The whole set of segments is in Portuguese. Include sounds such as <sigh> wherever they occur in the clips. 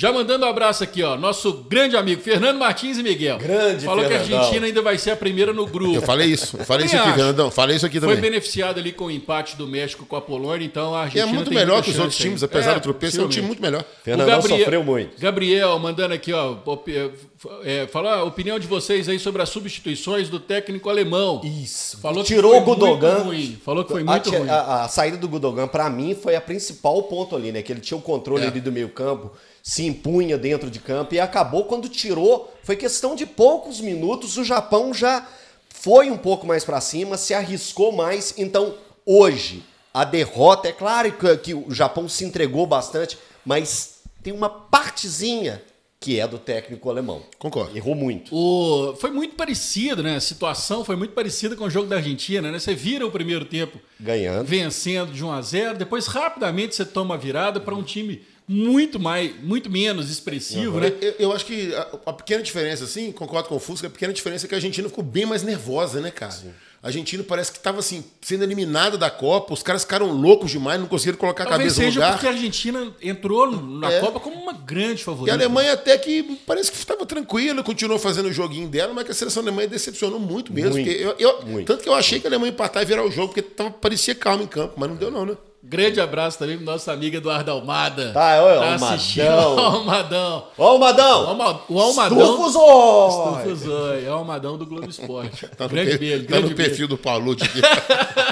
Já mandando um abraço aqui, ó, nosso grande amigo Fernando Martins e Miguel. Grande, Falou Fernandão. que a Argentina ainda vai ser a primeira no grupo. Eu falei isso, eu falei isso aqui, Fernandão. Falei isso aqui também. Foi beneficiado ali com o empate do México com a Polônia, então a Argentina. E é muito melhor que os outros times, apesar é, do tropeço, é um time muito melhor. Fernandão o Gabriel, sofreu muito. Gabriel mandando aqui, ó, é, a opinião de vocês aí sobre as substituições do técnico alemão. Isso. Falou Tirou o Gudogan. Falou que foi muito a, ruim. A, a saída do Gudogan, para mim, foi a principal ponto ali, né? Que ele tinha o controle é. ali do meio campo, se impunha dentro de campo e acabou quando tirou. Foi questão de poucos minutos, o Japão já foi um pouco mais para cima, se arriscou mais. Então, hoje, a derrota, é claro que, que o Japão se entregou bastante, mas tem uma partezinha que é do técnico alemão. Concordo. Errou muito. O... Foi muito parecido, né? A situação foi muito parecida com o jogo da Argentina, né? Você vira o primeiro tempo ganhando, vencendo de 1 a 0, depois rapidamente você toma a virada para um time muito mais, muito menos expressivo, uhum. né? Eu, eu, acho que a, a, pequena diferença, assim, concordo com o Fusca, a pequena diferença é que a Argentina ficou bem mais nervosa, né, cara? Sim. A Argentina parece que estava assim, sendo eliminada da Copa, os caras ficaram loucos demais, não conseguiram colocar Talvez a cabeça no lugar. porque a Argentina entrou na é. Copa como uma grande favorita. E a Alemanha até que parece que estava tranquila, continuou fazendo o joguinho dela, mas que a seleção alemã decepcionou muito mesmo. Muito, eu, eu, muito, tanto que eu achei que a Alemanha empatar e virar o jogo, porque tava, parecia calma em campo, mas não deu não, né? Grande abraço também pro nosso amigo Eduardo Almada. Tá, oi, tá Almadão. Almadão. Almadão. O, o Almadão. Estufuzoi. Estufuzoi. É o Almadão do Globo Esporte. <laughs> tá grande per, beijo. Tá grande no perfil beijo. do Paulucci aqui.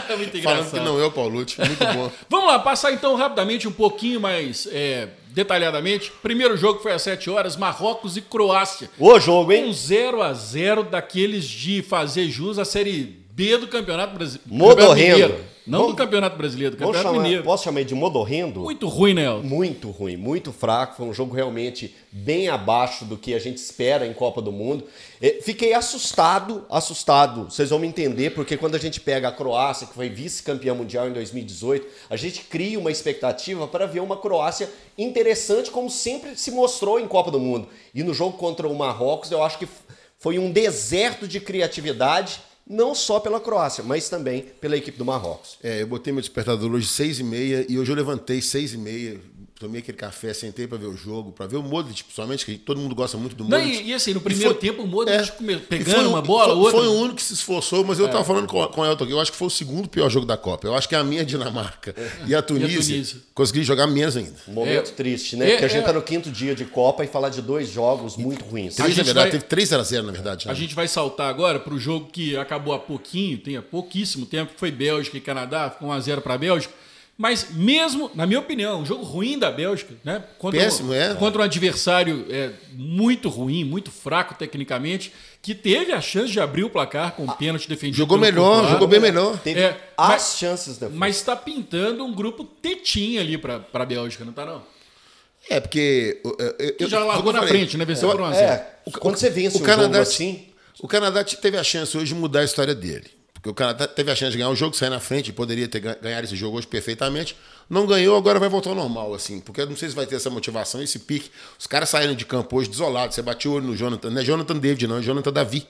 <laughs> É muito engraçado. Falando que não é o Paulucci. Muito bom. <laughs> Vamos lá, passar então rapidamente um pouquinho mais... É, detalhadamente, primeiro jogo foi às 7 horas, Marrocos e Croácia. O jogo, hein? Um 0 a 0 daqueles de fazer jus à Série B do Campeonato Brasileiro. Modorrendo. Não vamos, do Campeonato Brasileiro, do Campeonato chamar, Mineiro. Posso chamar de modorrendo? Muito ruim, né, Muito ruim, muito fraco. Foi um jogo realmente bem abaixo do que a gente espera em Copa do Mundo. É, fiquei assustado, assustado. Vocês vão me entender, porque quando a gente pega a Croácia, que foi vice-campeã mundial em 2018, a gente cria uma expectativa para ver uma Croácia interessante, como sempre se mostrou em Copa do Mundo. E no jogo contra o Marrocos, eu acho que foi um deserto de criatividade não só pela Croácia, mas também pela equipe do Marrocos. É, eu botei meu despertador hoje 6 e meia e hoje eu levantei 6 e meia, tomei aquele café, sentei para ver o jogo, para ver o Modric, principalmente, que todo mundo gosta muito do Modric. Não, e, assim, no primeiro foi, tempo o Modric é, pegando uma bola, foi, outra. Foi o único que se esforçou, mas eu estava é. falando com, com o Elton, eu acho que foi o segundo pior jogo da Copa. Eu acho que é a minha <laughs> Dinamarca é. e a Tunísia, Tunísia. conseguiram jogar menos ainda. Um momento é. triste, né? Porque a gente está no quinto dia de Copa e falar de dois jogos muito ruins. Três, na verdade, vai, teve 3 a 0 na verdade. A né? gente vai saltar agora para o jogo que acabou há pouquinho, tem há pouquíssimo tempo, que foi Bélgica e Canadá, ficou 1 a 0 para a Bélgica. Mas mesmo, na minha opinião, um jogo ruim da Bélgica, né? Contra Péssimo, um, é. Contra um adversário é, muito ruim, muito fraco tecnicamente, que teve a chance de abrir o placar com o um ah, pênalti defendido. Jogou melhor, popular, jogou bem melhor. É, teve é, as mas, chances da Mas está pintando um grupo tetinho ali para a Bélgica, não está não? É, porque. É, eu, eu já largou na falei, frente, né? Venceu é, por a É, quando você vence o, o Canadá, assim. O Canadá teve a chance hoje de mudar a história dele. Porque o cara teve a chance de ganhar um jogo, sair na frente, poderia ter ganhado esse jogo hoje perfeitamente. Não ganhou, agora vai voltar ao normal, assim. Porque eu não sei se vai ter essa motivação, esse pique. Os caras saíram de campo hoje desolados. Você bateu o olho no Jonathan, não é Jonathan David, não, é Jonathan Davi.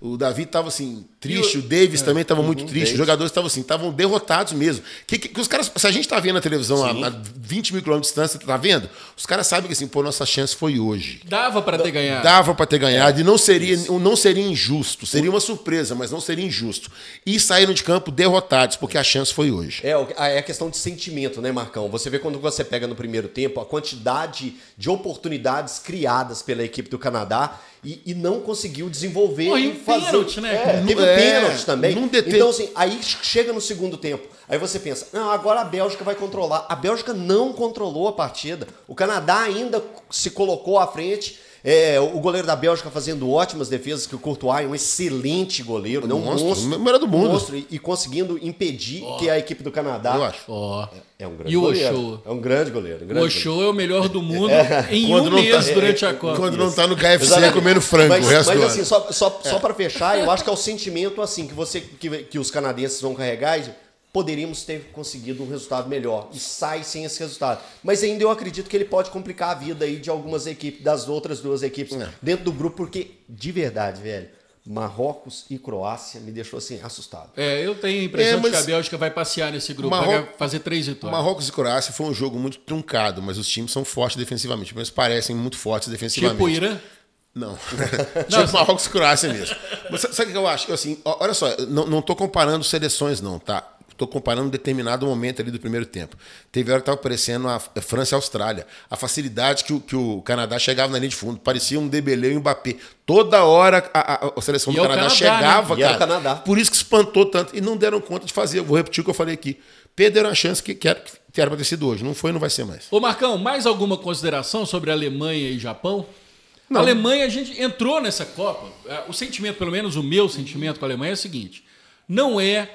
O Davi estava assim, triste, o, o Davis é, também estava uhum, muito triste, Davis. os jogadores estavam assim, estavam derrotados mesmo. Que, que, que, os caras, se a gente está vendo na televisão a, a 20 mil quilômetros de distância, tá vendo? Os caras sabem que assim, pô, nossa chance foi hoje. Dava para ter ganhado. Dava para ter ganhado. É. E não seria, não seria injusto. Seria uma surpresa, mas não seria injusto. E saíram de campo derrotados, porque a chance foi hoje. É, é a questão de sentimento, né, Marcão? Você vê quando você pega no primeiro tempo a quantidade de oportunidades criadas pela equipe do Canadá e, e não conseguiu desenvolver. Pô, e fazer... pênalti, né? É, teve é, pênalti também. Então, assim, aí chega no segundo tempo. Aí você pensa, não, agora a Bélgica vai controlar. A Bélgica não controlou a partida. O Canadá ainda se colocou à frente é, o goleiro da Bélgica fazendo ótimas defesas, que o Courtois é um excelente goleiro, né? um monstro, monstro melhor é do mundo. Monstro, e, conseguindo impedir oh. que a equipe do Canadá. Eu acho. Oh. É, é, um grande e o goleiro. É um grande goleiro. Um grande o Oshô é o melhor do <laughs> mundo é. em quando um não tá- mês tá, durante a é, Copa. Quando não está no KFC comendo frango mas, o resto Mas assim, só, só, só é. para fechar, eu acho que é o sentimento assim que, você, que, que os canadenses vão carregar poderíamos ter conseguido um resultado melhor e sai sem esse resultado. Mas ainda eu acredito que ele pode complicar a vida aí de algumas equipes, das outras duas equipes Não. É. dentro do grupo, porque de verdade, velho, Marrocos e Croácia me deixou assim assustado. É, eu tenho a impressão é, mas... de que a Bélgica vai passear nesse grupo, Marro... vai fazer três vitórias. Marrocos e Croácia foi um jogo muito truncado, mas os times são fortes defensivamente, mas parecem muito fortes defensivamente. Tipo Ira? Não. <laughs> tipo Marrocos e Croácia mesmo. Mas sabe o que eu acho? Eu, assim, olha só, não, não tô comparando seleções não, tá? Estou comparando um determinado momento ali do primeiro tempo. Teve hora que estava parecendo a França e a Austrália. A facilidade que o, que o Canadá chegava na linha de fundo. Parecia um Debeleu e um Mbappé. Toda hora a, a, a seleção e do é Canadá, Canadá, né? chegava, né? cara. Canadá. Por isso que espantou tanto. E não deram conta de fazer. vou repetir o que eu falei aqui. Perderam a chance que, que, era, que era para ter sido hoje. Não foi, e não vai ser mais. Ô, Marcão, mais alguma consideração sobre Alemanha e Japão? Não. A Alemanha, a gente entrou nessa Copa. É, o sentimento, pelo menos o meu sentimento com a Alemanha, é o seguinte: não é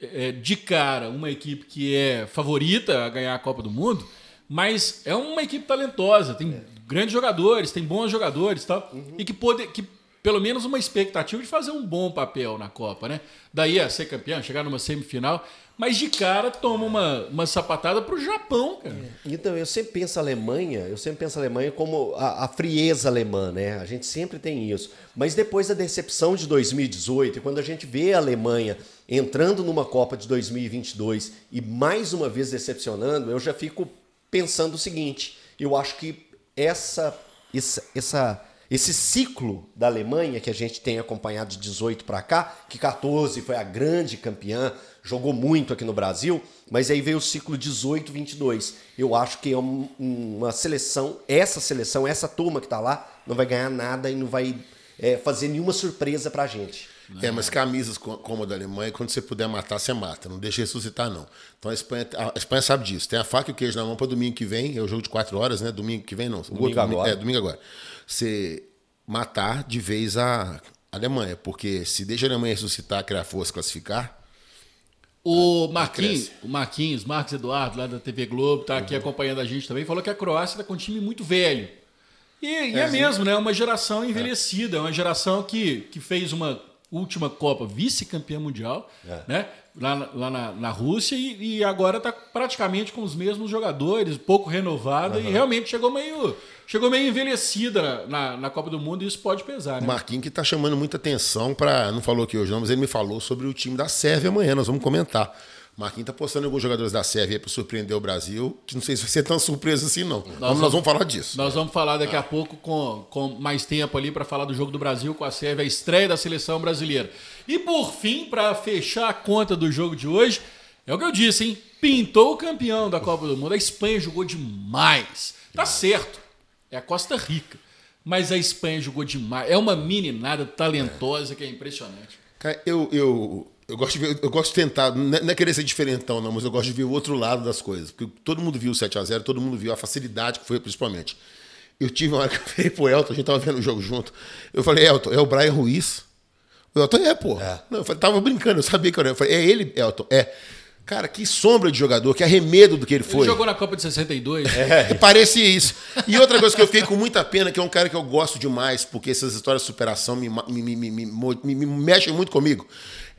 é, de cara uma equipe que é favorita a ganhar a Copa do Mundo, mas é uma equipe talentosa, tem é. grandes jogadores, tem bons jogadores tal, uhum. e que, pode, que pelo menos uma expectativa de fazer um bom papel na Copa, né? Daí a ser campeão, chegar numa semifinal, mas de cara toma uma, uma sapatada pro Japão, cara. É. Então, eu sempre penso a Alemanha, eu sempre penso a Alemanha como a, a frieza alemã, né? A gente sempre tem isso. Mas depois da decepção de 2018, quando a gente vê a Alemanha entrando numa Copa de 2022 e mais uma vez decepcionando, eu já fico pensando o seguinte, eu acho que essa, essa, essa esse ciclo da Alemanha que a gente tem acompanhado de 18 para cá, que 14 foi a grande campeã, jogou muito aqui no Brasil, mas aí veio o ciclo 18-22. Eu acho que é uma seleção, essa seleção, essa turma que está lá, não vai ganhar nada e não vai é, fazer nenhuma surpresa para a gente. É, é, mas camisas como a da Alemanha, quando você puder matar, você mata. Não deixa ressuscitar, não. Então a Espanha, a Espanha sabe disso. Tem a faca e o queijo na mão para domingo que vem. É o jogo de quatro horas, né? Domingo que vem, não. Domingo outro, agora. É, domingo agora. Você matar de vez a Alemanha. Porque se deixa a Alemanha ressuscitar, criar força, classificar, o ah, Marquinhos, o Marquinhos, Marcos Eduardo, lá da TV Globo, está aqui uhum. acompanhando a gente também, falou que a Croácia está com um time muito velho. E, e é, é, mesmo, né? É Uma geração é. envelhecida, é. uma geração que, que fez uma última Copa vice-campeã mundial, é. né? Lá, lá na, na Rússia e, e agora está praticamente com os mesmos jogadores, pouco renovada uhum. e realmente chegou meio chegou meio envelhecida na, na Copa do Mundo e isso pode pesar. Né? Marquinhos que está chamando muita atenção para não falou aqui hoje não, mas ele me falou sobre o time da Sérvia amanhã, nós vamos comentar. Marquinhos tá postando alguns jogadores da Sérvia para surpreender o Brasil, que não sei se vai ser tão surpresa assim, não. Nós, vamos, nós vamos falar disso. Nós vamos falar daqui a é. pouco, com, com mais tempo ali, para falar do jogo do Brasil com a Sérvia, a estreia da seleção brasileira. E por fim, para fechar a conta do jogo de hoje, é o que eu disse, hein? Pintou o campeão da Copa do Mundo. A Espanha jogou demais. Tá certo. É a Costa Rica. Mas a Espanha jogou demais. É uma meninada talentosa que é impressionante. Cara, eu, eu eu gosto, de ver, eu gosto de tentar, é, não é querer ser diferentão, não, mas eu gosto de ver o outro lado das coisas. Porque todo mundo viu o 7x0, todo mundo viu a facilidade que foi, principalmente. Eu tive uma hora que eu falei pro Elton, a gente tava vendo o jogo junto. Eu falei, Elton, é o Brian Ruiz? O Elton é, pô. É. Não, eu falei, tava brincando, eu sabia que era. Eu falei, é ele, Elton? É. Cara, que sombra de jogador, que arremedo do que ele foi. Ele jogou na Copa de 62. É, parecia isso. E outra coisa que eu fiquei com muita pena, que é um cara que eu gosto demais, porque essas histórias de superação me, me, me, me, me, me mexem muito comigo.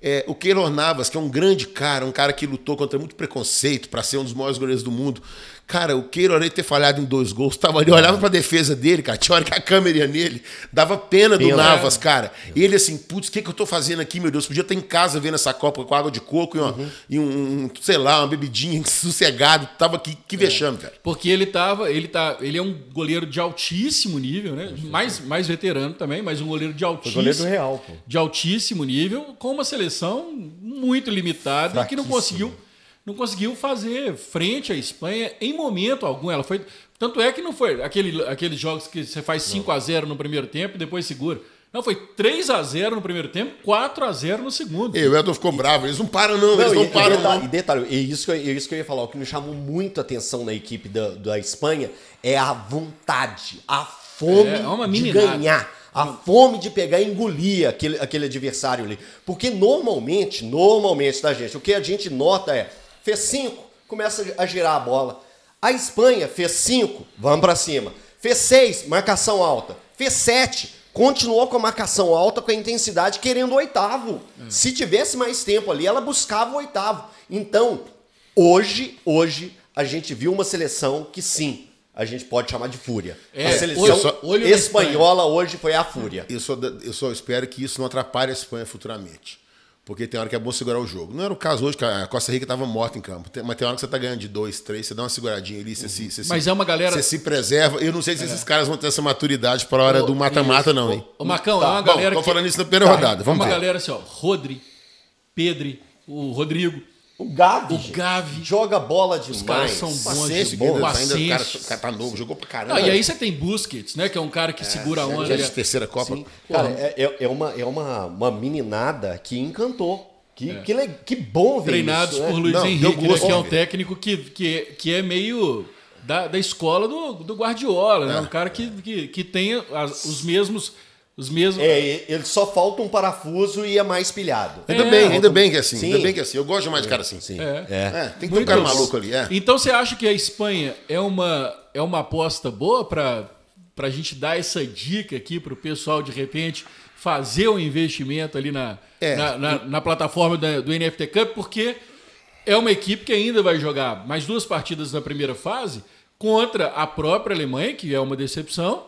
É, o Keylor Navas, que é um grande cara, um cara que lutou contra muito preconceito para ser um dos maiores goleiros do mundo, Cara, o Keiro, além de ter falhado em dois gols, tava ali, olhava pra defesa dele, cara, tinha hora que a câmera ia nele, dava pena do Navas, cara. Ele assim, putz, o que, que eu tô fazendo aqui, meu Deus? Podia estar em casa vendo essa Copa com água de coco e, uma, uhum. e um, um, sei lá, uma bebidinha <laughs> sossegado. Tava que, que é. vexame, é. cara. Porque ele tava, ele tá, ele é um goleiro de altíssimo nível, né? Mais, mais veterano também, mas um goleiro de altíssimo. Goleiro do Real, pô. De altíssimo nível, com uma seleção muito limitada que não conseguiu não conseguiu fazer frente à Espanha em momento algum. Ela foi. Tanto é que não foi aquele, aqueles jogos que você faz 5 a 0 no primeiro tempo e depois segura. Não, foi 3 a 0 no primeiro tempo, 4 a 0 no segundo. E o Elton ficou bravo, eles não param não, não eles não e, param e detalhe, não. E detalhe, e isso, que eu, isso que eu ia falar, o que me chamou muito a atenção na equipe da, da Espanha é a vontade, a fome é, é de ganhar. A fome de pegar e engolir aquele, aquele adversário ali. Porque normalmente, normalmente, tá, gente? O que a gente nota é fez 5, começa a girar a bola. A Espanha fez 5, vamos para cima. Fez 6, marcação alta. Fez 7, continuou com a marcação alta, com a intensidade, querendo o oitavo. Hum. Se tivesse mais tempo ali, ela buscava o oitavo. Então, hoje, hoje, a gente viu uma seleção que sim, a gente pode chamar de fúria. É, a seleção só, espanhola hoje foi a fúria. Eu só, eu só espero que isso não atrapalhe a Espanha futuramente. Porque tem hora que é bom segurar o jogo. Não era o caso hoje, que a Costa Rica estava morta em campo. Mas tem hora que você está ganhando de dois, três, você dá uma seguradinha ali, você, uhum. se, você Mas se, é uma galera. Você se preserva. Eu não sei se é. esses caras vão ter essa maturidade para a hora oh, do mata-mata, não, hein? Ô, Marcão, tá. é uma galera. Estou que... falando isso na primeira tá. rodada. É vamos é uma ver. galera assim, ó. Rodri, Pedro, o Rodrigo. O Gavi, o Gavi joga bola demais. Os caras são bons, Assiste, bons. O o cara tá novo, jogou pra caramba. e aí você tem Busquets, né? Que é um cara que é, segura a onda. Já de terceira Copa. Sim. Cara, é, é, é, uma, é uma, uma meninada que encantou. Que, é. que, que bom ver Treinados isso, né? por né? Luiz Não, Henrique, né, que é um técnico que, que, que é meio da, da escola do, do Guardiola, né? É. Um cara que, que, que tem as, os mesmos os mesmos. É, ele só falta um parafuso e é mais pilhado. Ainda é, bem, ainda bem que é assim. Sim. Ainda bem que é assim. Eu gosto mais de cara assim. Sim. É. é. é tem que ter um cara maluco ali. É. Então você acha que a Espanha é uma, é uma aposta boa para a gente dar essa dica aqui para o pessoal de repente fazer o um investimento ali na, é. na, na, na, plataforma da, do NFT Cup, porque é uma equipe que ainda vai jogar mais duas partidas na primeira fase contra a própria Alemanha, que é uma decepção,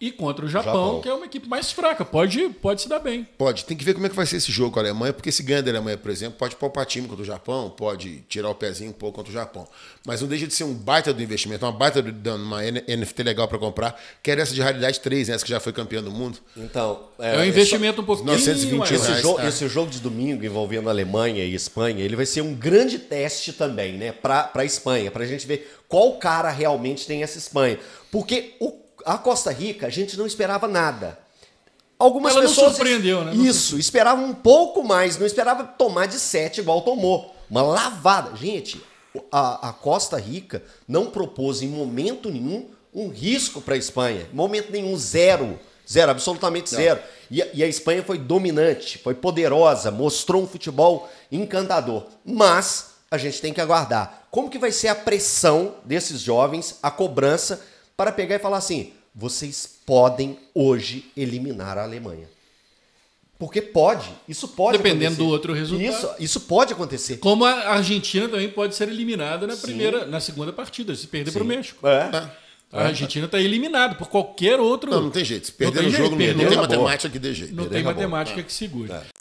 e contra o Japão, Japão, que é uma equipe mais fraca. Pode, pode se dar bem. Pode. Tem que ver como é que vai ser esse jogo com a Alemanha, porque se ganha da Alemanha, por exemplo, pode poupar time contra o Japão, pode tirar o pezinho um pouco contra o Japão. Mas não deixa de ser um baita do investimento, uma baita de uma NFT legal para comprar, que era é essa de Raridade 3, né? essa que já foi campeã do mundo. Então, é, é um é investimento esse, um pouquinho... 920 reais, esse, jogo, tá? esse jogo de domingo envolvendo a Alemanha e a Espanha, ele vai ser um grande teste também né, para a Espanha, para a gente ver qual cara realmente tem essa Espanha. Porque o a Costa Rica, a gente não esperava nada. Algumas Ela pessoas. Não surpreendeu, né? Isso, esperava um pouco mais, não esperava tomar de sete, igual tomou. Uma lavada. Gente, a, a Costa Rica não propôs em momento nenhum um risco para a Espanha. momento nenhum, zero. Zero, absolutamente zero. E, e, a Espanha foi dominante, foi poderosa, mostrou um futebol encantador. Mas a gente tem que aguardar. Como que vai ser a pressão desses jovens, a cobrança, para pegar e falar assim: vocês podem hoje eliminar a Alemanha. Porque pode, isso pode Dependendo acontecer. do outro resultado. Isso, isso pode acontecer. Como a Argentina também pode ser eliminada na primeira, Sim. na segunda partida, se perder para o México. É. Tá. A é. Argentina está eliminada por qualquer outro. Não, não tem jeito. Se perder o jogo, jeito, não, não tem matemática que dê jeito. Não tem matemática é. que segure. É.